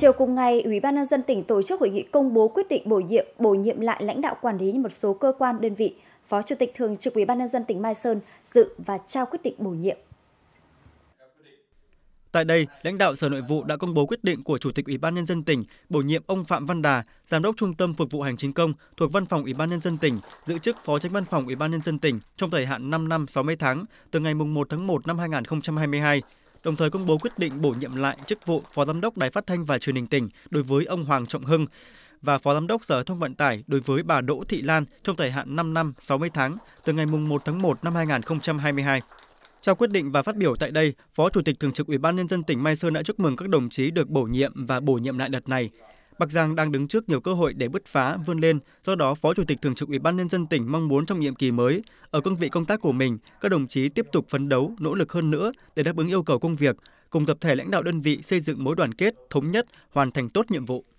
Chiều cùng ngày, Ủy ban nhân dân tỉnh tổ chức hội nghị công bố quyết định bổ nhiệm bổ nhiệm lại lãnh đạo quản lý một số cơ quan đơn vị. Phó Chủ tịch Thường trực Ủy ban nhân dân tỉnh Mai Sơn dự và trao quyết định bổ nhiệm. Tại đây, lãnh đạo Sở Nội vụ đã công bố quyết định của Chủ tịch Ủy ban nhân dân tỉnh bổ nhiệm ông Phạm Văn Đà, Giám đốc Trung tâm Phục vụ Hành chính công thuộc Văn phòng Ủy ban nhân dân tỉnh, giữ chức Phó tránh Văn phòng Ủy ban nhân dân tỉnh trong thời hạn 5 năm 60 tháng từ ngày 1 tháng 1 năm 2022 đồng thời công bố quyết định bổ nhiệm lại chức vụ Phó Giám đốc Đài Phát thanh và Truyền hình tỉnh đối với ông Hoàng Trọng Hưng và Phó Giám đốc Sở Thông vận tải đối với bà Đỗ Thị Lan trong thời hạn 5 năm 60 tháng từ ngày 1 tháng 1 năm 2022. Trao quyết định và phát biểu tại đây, Phó Chủ tịch Thường trực Ủy ban nhân dân tỉnh Mai Sơn đã chúc mừng các đồng chí được bổ nhiệm và bổ nhiệm lại đợt này. Bắc Giang đang đứng trước nhiều cơ hội để bứt phá, vươn lên. Do đó, Phó Chủ tịch Thường trực Ủy ban Nhân dân tỉnh mong muốn trong nhiệm kỳ mới, ở cương vị công tác của mình, các đồng chí tiếp tục phấn đấu, nỗ lực hơn nữa để đáp ứng yêu cầu công việc, cùng tập thể lãnh đạo đơn vị xây dựng mối đoàn kết, thống nhất, hoàn thành tốt nhiệm vụ.